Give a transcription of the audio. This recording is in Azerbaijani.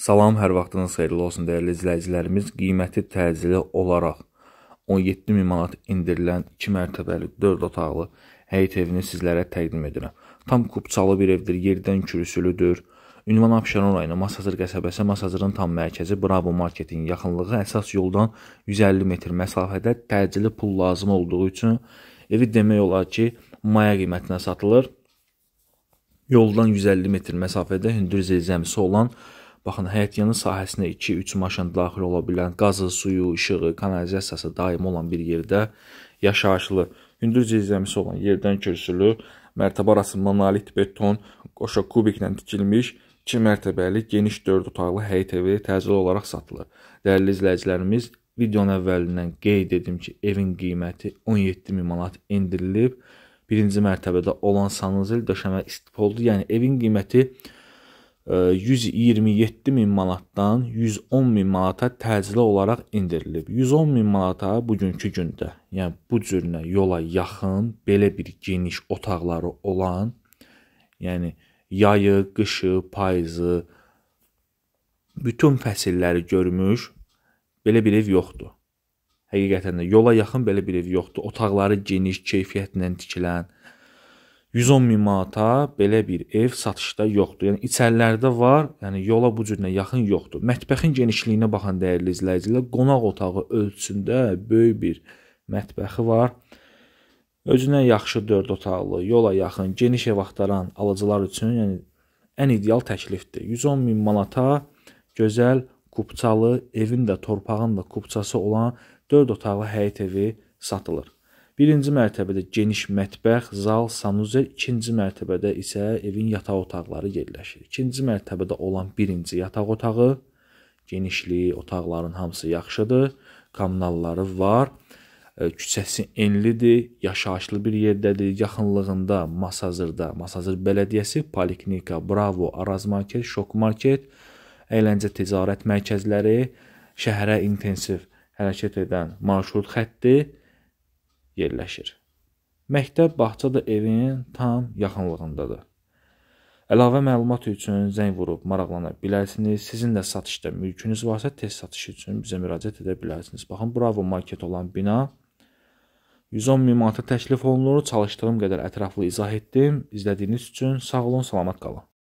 Salam, hər vaxtınız xeyirli olsun dəyərli izləyicilərimiz. Qiyməti təcili olaraq 17000 manat endirilən 2 mərtəbəli 4 otaqlı həyət evini sizlərə təqdim edirəm. Tam kupçalı bir evdir, yerdən kürüsülüdür. Ünvan Abşeron rayonu Masazır qəsəbəsi, Masazırın tam mərkəzi, Bravo marketin yaxınlığı əsas yoldan 150 metr məsafədə təcili pul lazım olduğu üçün evi demək olar ki, maya qiymətinə satılır. Yoldan 150 metr məsafədə hündür zirzəmisi olan Baxın, həyətyanı sahəsinə 2-3 maşın daxil ola bilən qazı, suyu, işığı, kanalizasiyası daimi olan bir yerdə yaşayışlı, hündür zirzəmisi olan yerdən kürsülü, mərtəbə arası monolit beton, qoşa kubiklə tikilmiş 2 mərtəbəli geniş 4 otaqlı həyət evi təcili olaraq satılır. Dəyərli izləyicilərimiz, videonun əvvəlindən qeyd edim ki, evin qiyməti 17 min manat endirilib. Birinci mərtəbədə olan sanızil döşəmə istip oldu. Yəni evin qiyməti 17 127 min manatdan 110 min manata təcili olaraq indirilib. 110 min manata bugünkü gündə, yəni bu cürünə yola yaxın, belə bir geniş otaqları olan, yəni yayı, qışı, payızı, bütün fəsilləri görmüş belə bir ev yoxdur. Həqiqətən də yola yaxın belə bir ev yoxdur. Otaqları geniş, keyfiyyətlə tikilən, 110 min manata belə bir ev satışda yoxdur. Yəni içərilərdə var, yəni yola bu cürünə yaxın yoxdur. Mətbəxin genişliyinə baxan dəyərli izləyicilər, qonaq otağı ölçüsündə böyük bir mətbəxi var. Özünə yaxşı 4 otaqlı, yola yaxın, geniş ev axtaran alıcılar üçün yəni ən ideal təklifdir. 110 min manata gözəl kupçalı, evin də, torpağın da kupçası olan 4 otaqlı həyət evi satılır. Birinci mərtəbədə geniş mətbəx, zal, sanuzel, ikinci mərtəbədə isə evin yataq otaqları yerləşir. İkinci mərtəbədə olan birinci yataq otağı genişliyi, otaqların hamısı yaxşıdır, kommunalları var. E, küçəsi enlidir, yaşayışlı bir yerdədir. Yaxınlığında Masazırda, Masazır bələdiyyəsi, poliklinika, Bravo, Araz market, Şok market, əyləncə ticarət mərkəzləri, şəhərə intensiv hərəkət edən marşrut xətti yerləşir. Məktəb bağça da evin tam yaxınlığındadır. Əlavə məlumat üçün zəng vurub maraqlana bilərsiniz. Sizin də satışda mülkünüz varsa, tez satış üçün bizə müraciət edə bilərsiniz. Baxın, Bravo Market olan bina 110 min manata təklif olunur. Çalışdığım qədər ətraflı izah etdim. İzlədiyiniz üçün sağ olun, salamat qalın.